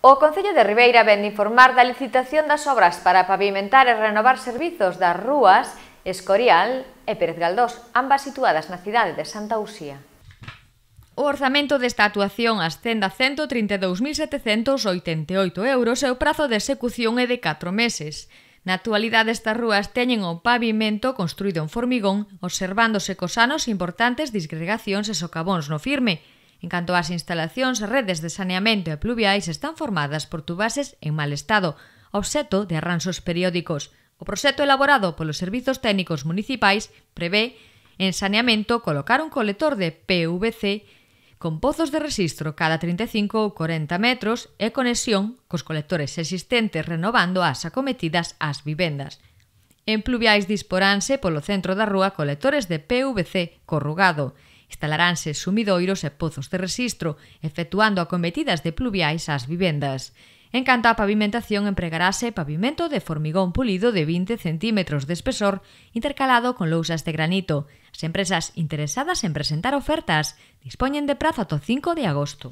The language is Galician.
O Concello de Ribeira vende informar da licitación das obras para pavimentar e renovar servizos das rúas Escorial e Pérez Galdós, ambas situadas na cidade de Santa Uxía. O orzamento desta actuación ascende a 132.788 euros e o prazo de execución é de 4 meses. Na actualidade estas rúas teñen o pavimento construído en formigón, observándose cos anos importantes disgregacións e socavóns no firme, En canto ás instalacións, redes de saneamento e pluviais están formadas por tubases en mal estado, obxeto de arranxos periódicos. O proxecto elaborado polos servizos técnicos municipais prevé en saneamento colocar un colector de PVC con pozos de rexistro cada 35 ou 40 metros e conexión cos colectores existentes renovando as acometidas ás vivendas. En pluviais disporanse polo centro da rúa colectores de PVC corrugado Instalaránse sumidoiros e pozos de rexistro, efectuando acometidas de pluviais ás vivendas. En canto a pavimentación, empregarase pavimento de formigón pulido de 20 centímetros de espesor intercalado con lousas de granito. As empresas interesadas en presentar ofertas dispoñen de prazo ato 5 de agosto.